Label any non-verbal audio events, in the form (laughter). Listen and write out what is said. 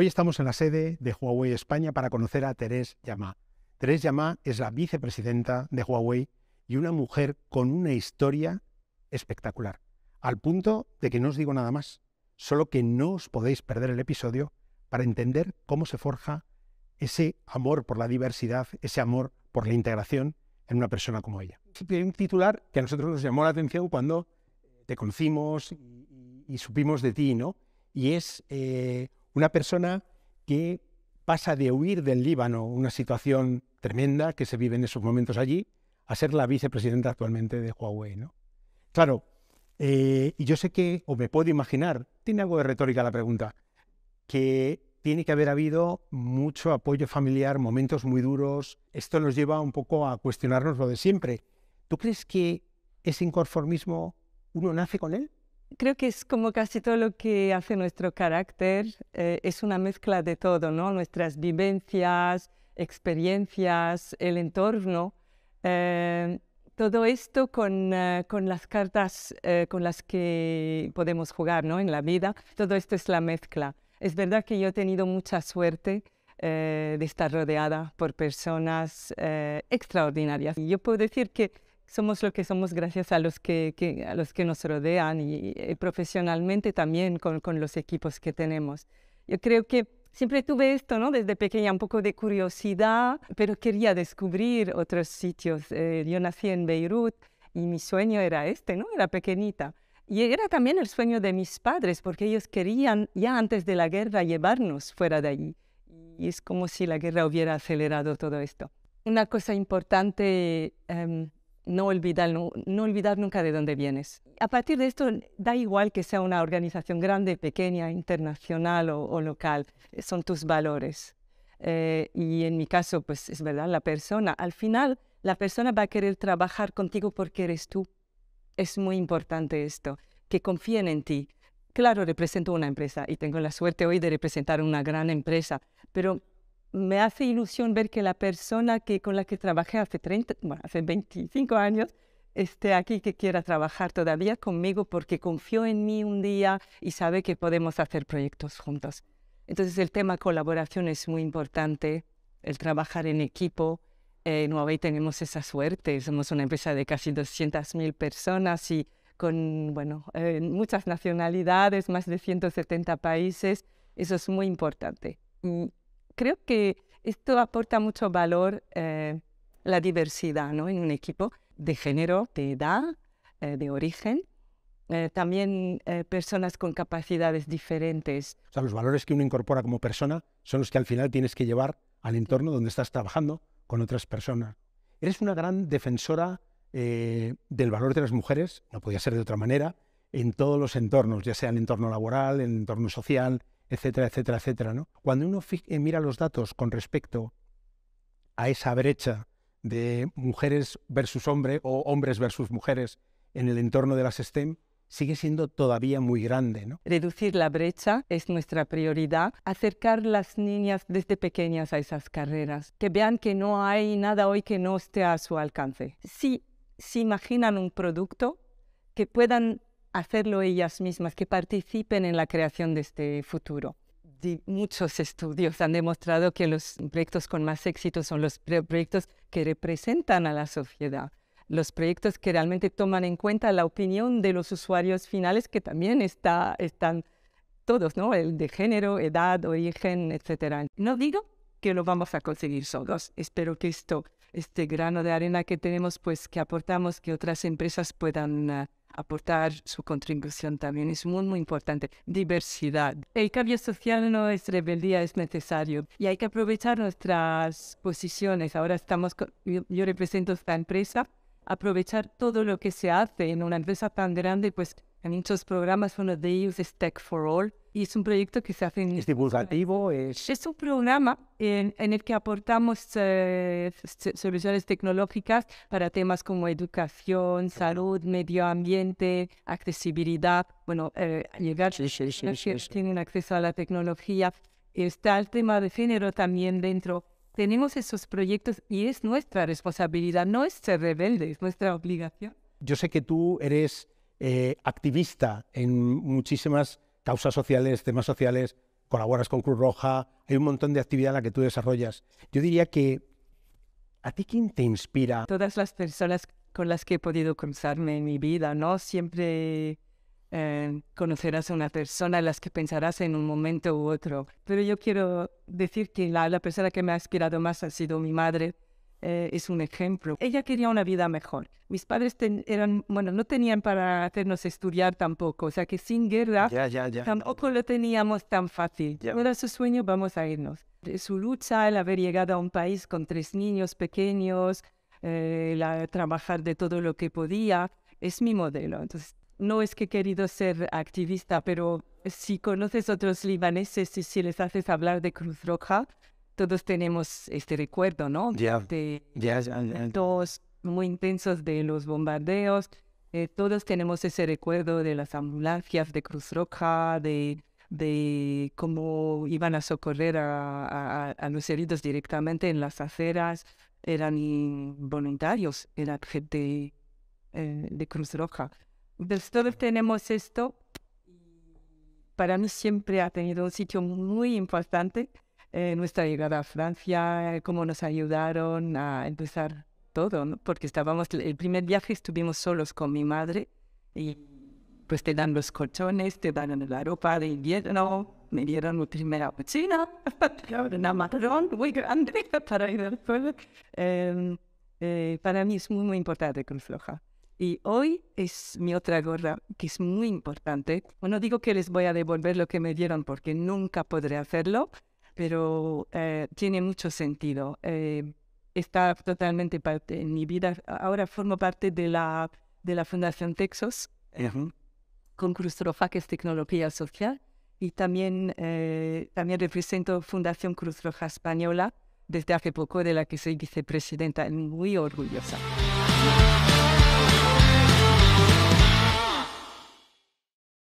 Hoy estamos en la sede de Huawei España para conocer a Terés Yamá. Terés Yamá es la vicepresidenta de Huawei y una mujer con una historia espectacular, al punto de que no os digo nada más, solo que no os podéis perder el episodio para entender cómo se forja ese amor por la diversidad, ese amor por la integración en una persona como ella. Un titular que a nosotros nos llamó la atención cuando te conocimos y, supimos de ti, ¿no? Y es eh, una persona que pasa de huir del Líbano, una situación tremenda que se vive en esos momentos allí, a ser la vicepresidenta actualmente de Huawei. ¿no? Claro, eh, y yo sé que, o me puedo imaginar, tiene algo de retórica la pregunta, que tiene que haber habido mucho apoyo familiar, momentos muy duros. Esto nos lleva un poco a cuestionarnos lo de siempre. ¿Tú crees que ese inconformismo uno nace con él? creo que es como casi todo lo que hace nuestro carácter, eh, es una mezcla de todo, ¿no? Nuestras vivencias, experiencias, el entorno. Eh, todo esto con, eh, con las cartas con las que podemos jugar ¿no? en la vida, todo esto es la mezcla. Es verdad que yo he tenido mucha suerte de estar rodeada por personas eh, extraordinarias. Yo puedo decir que somos lo que somos gracias a los que, a los que nos rodean y, profesionalmente también con, con, los equipos que tenemos. Yo creo que siempre tuve esto, ¿no? Desde pequeña un poco de curiosidad, pero quería descubrir otros sitios. Eh, yo nací en Beirut y mi sueño era este, ¿no? Era pequeñita. Y era también el sueño de mis padres, porque ellos querían ya antes de la guerra llevarnos fuera de allí. Y es como si la guerra hubiera acelerado todo esto. Una cosa importante em, no olvidar, no, olvidar nunca de dónde vienes. A partir de esto, da igual que sea una organización grande, pequeña, internacional o, local, eh, son tus valores. Eh, y en mi caso, pues es verdad, la persona, al final, la persona va a querer trabajar contigo porque eres tú. Es muy importante esto, que confíen en ti. Claro, represento una empresa y tengo la suerte hoy de representar una gran empresa, pero me hace ilusión ver que la persona que, con la que trabajé hace, 30, bueno, hace 25 años esté aquí, que quiera trabajar todavía conmigo porque confió en mí un día y sabe que podemos hacer proyectos juntos. Entonces el tema colaboración es muy importante, el trabajar en equipo. Eh, en Huawei tenemos esa suerte, somos una empresa de casi 200.000 personas y con bueno, eh, muchas nacionalidades, más de 170 países. Eso es muy importante mm, creo que esto aporta mucho valor eh, la diversidad ¿no? en un equipo de género, de edad, eh, de origen. Eh, también personas con capacidades diferentes. O sea, los valores que uno incorpora como persona son los que al final tienes que llevar al entorno donde estás trabajando con otras personas. Eres una gran defensora del valor de las mujeres, no podía ser de otra manera, en todos los entornos, ya sea en el entorno laboral, en el entorno social, etcétera, etcétera, etcétera. ¿no? Cuando uno eh, mira los datos con respecto a esa brecha de mujeres versus hombres o hombres versus mujeres en el entorno de las STEM, sigue siendo todavía muy grande. ¿no? Reducir la brecha es nuestra prioridad, acercar las niñas desde pequeñas a esas carreras, que vean que no hay nada hoy que no esté a su alcance. Si se imaginan un producto, que puedan hacerlo ellas mismas, que participen en la creación de este futuro. muchos estudios han demostrado que los proyectos con más éxito son los proyectos que representan a la sociedad, los proyectos que realmente toman en cuenta la opinión de los usuarios finales, que también está, están todos, ¿no? El de género, edad, origen, etc. No digo que lo vamos a conseguir solos. Espero que esto, este grano de arena que tenemos, pues que aportamos, que otras empresas puedan... Ah, aportar su contribución también. Es muy, muy importante. Diversidad. El cambio social no es rebeldía, es necesario. Y hay que aprovechar nuestras posiciones. Ahora estamos, yo, yo represento esta empresa, aprovechar todo lo que se hace en una empresa tan grande, pues en muchos programas, uno de ellos es Tech for All, y es un proyecto que se hace en... ¿Es divulgativo? Es, es un programa en, el que aportamos eh, soluciones tecnológicas para temas como educación, salud, medio ambiente, accesibilidad. Bueno, eh, llegar a que tienen acceso a la tecnología. Está el tema de género también dentro. Tenemos esos proyectos y es nuestra responsabilidad, no es ser rebelde, es nuestra obligación. Yo sé que tú eres eh, activista en muchísimas causas sociales, temas sociales, colaboras con Cruz Roja, hay un montón de actividad en la que tú desarrollas. Yo diría que, ¿a ti quién te inspira? Todas las personas con las que he podido conversarme en mi vida, ¿no? Siempre eh, conocerás a una persona en las que pensarás en un momento u otro. Pero yo quiero decir que la persona que me ha inspirado más ha sido mi madre, eh, es un ejemplo. Ella quería una vida mejor. Mis padres eran, bueno, no tenían para hacernos estudiar tampoco, o sea que sin guerra tampoco lo teníamos tan fácil. ya era su sueño, vamos a irnos. Su lucha, el haber llegado a un país con tres niños pequeños, eh, la, trabajar de todo lo que podía, es mi modelo. Entonces, no es que he querido ser activista, pero si conoces otros libaneses y si les haces hablar de Cruz Roja, todos tenemos este recuerdo, ¿no? de ya, Todos muy intensos de los bombardeos. Eh, todos tenemos ese recuerdo de las ambulancias de Cruz Roja, de, de cómo iban a socorrer a, los heridos directamente en las aceras. Eran voluntarios, era gente eh, de Cruz Roja. Entonces todos tenemos esto. Para mí siempre ha tenido un sitio muy importante eh, nuestra llegada a Francia, eh, cómo nos ayudaron a empezar todo, porque estábamos, el primer viaje estuvimos solos con mi madre y pues te dan los colchones, te dan la ropa de invierno, me dieron mi primera cocina (laughs) una marrón muy grande (laughs) para ir al pueblo. Em, eh, para mí es muy, muy importante con Floja. Y hoy es mi otra gorra que es muy importante. bueno, digo que les voy a devolver lo que me dieron porque nunca podré hacerlo, pero eh, tiene mucho sentido. Eh, está totalmente parte de mi vida. Ahora formo parte de la, de la Fundación Texas eh, con Cruz Roja, que es tecnología social, y también, también represento Fundación Cruz Roja Española desde hace poco, de la que soy vicepresidenta, muy orgullosa.